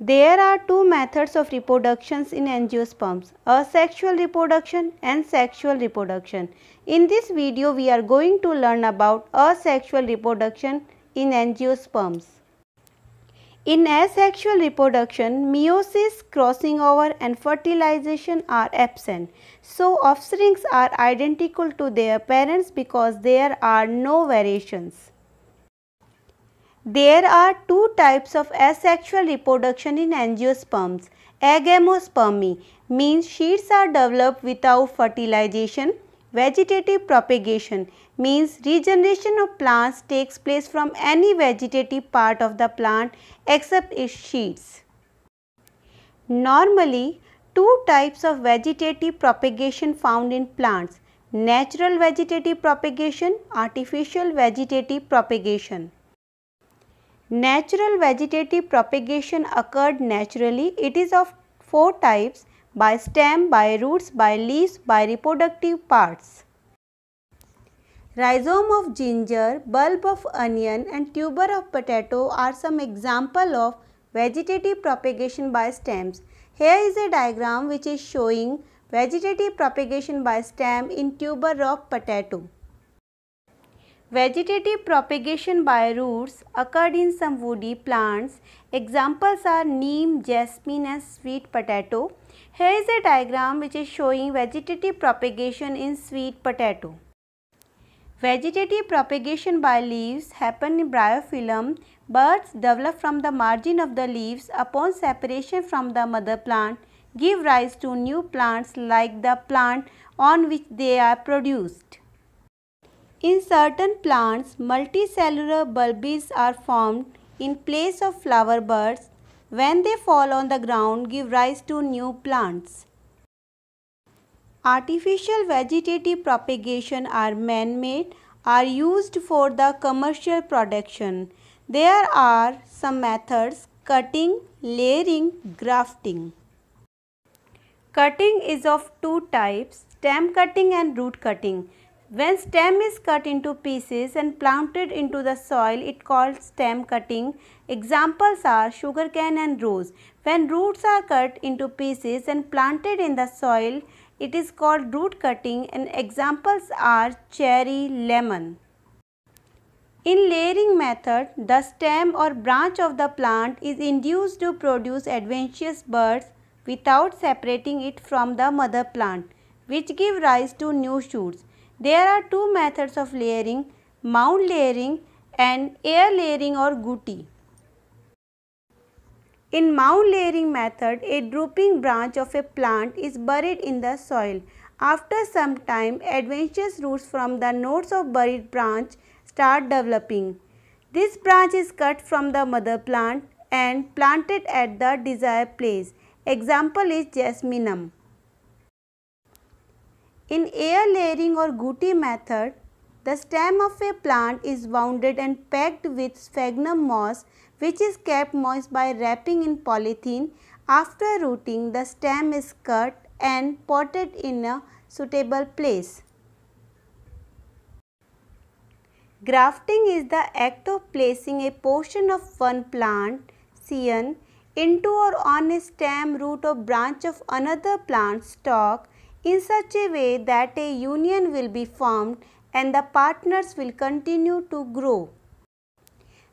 There are two methods of reproductions in angiosperms, asexual reproduction and sexual reproduction. In this video, we are going to learn about asexual reproduction in angiosperms. In asexual reproduction, meiosis, crossing over and fertilization are absent. So, offsprings are identical to their parents because there are no variations. There are two types of asexual reproduction in angiosperms. Agamospermy means seeds are developed without fertilization. Vegetative propagation means regeneration of plants takes place from any vegetative part of the plant except its seeds. Normally, two types of vegetative propagation found in plants. Natural vegetative propagation, artificial vegetative propagation. Natural vegetative propagation occurred naturally. It is of four types by stem, by roots, by leaves, by reproductive parts. Rhizome of ginger, bulb of onion and tuber of potato are some example of vegetative propagation by stems. Here is a diagram which is showing vegetative propagation by stem in tuber of potato. Vegetative propagation by roots occurred in some woody plants. Examples are neem, jasmine and sweet potato. Here is a diagram which is showing vegetative propagation in sweet potato. Vegetative propagation by leaves happen in bryophyllum. Buds develop from the margin of the leaves upon separation from the mother plant give rise to new plants like the plant on which they are produced. In certain plants, multicellular bulbs are formed in place of flower buds when they fall on the ground give rise to new plants. Artificial vegetative propagation are man-made are used for the commercial production. There are some methods cutting, layering, grafting. Cutting is of two types, stem cutting and root cutting. When stem is cut into pieces and planted into the soil, it called stem cutting. Examples are sugarcane and rose. When roots are cut into pieces and planted in the soil, it is called root cutting and examples are cherry, lemon. In layering method, the stem or branch of the plant is induced to produce adventitious buds without separating it from the mother plant, which give rise to new shoots. There are two methods of layering, mound layering and air layering or guti. In mound layering method, a drooping branch of a plant is buried in the soil. After some time, adventitious roots from the nodes of buried branch start developing. This branch is cut from the mother plant and planted at the desired place. Example is jasminum. In air layering or guti method, the stem of a plant is wounded and packed with sphagnum moss which is kept moist by wrapping in polythene. After rooting, the stem is cut and potted in a suitable place. Grafting is the act of placing a portion of one plant, scion, into or on a stem, root or branch of another plant stalk in such a way that a union will be formed and the partners will continue to grow.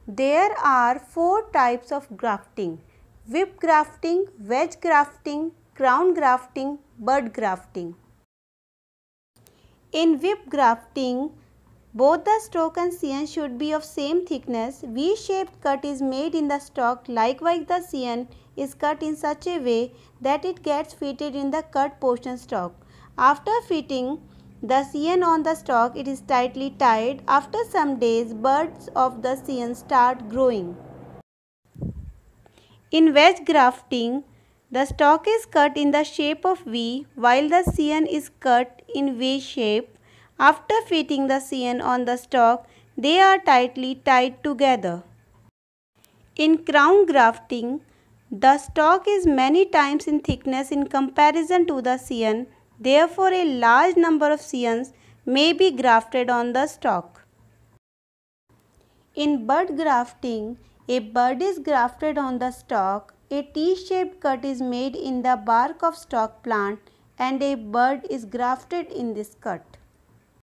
There are four types of grafting whip grafting, wedge grafting, crown grafting, bud grafting. In whip grafting, both the stalk and scion should be of same thickness. V-shaped cut is made in the stalk. Likewise, the scion is cut in such a way that it gets fitted in the cut portion stalk. After fitting the scion on the stalk, it is tightly tied. After some days, buds of the scion start growing. In wedge grafting, the stalk is cut in the shape of V while the scion is cut in V shape. After fitting the scion on the stalk, they are tightly tied together. In crown grafting, the stalk is many times in thickness in comparison to the scion Therefore, a large number of scions may be grafted on the stalk. In bud grafting, a bud is grafted on the stalk, a T-shaped cut is made in the bark of stalk plant and a bud is grafted in this cut.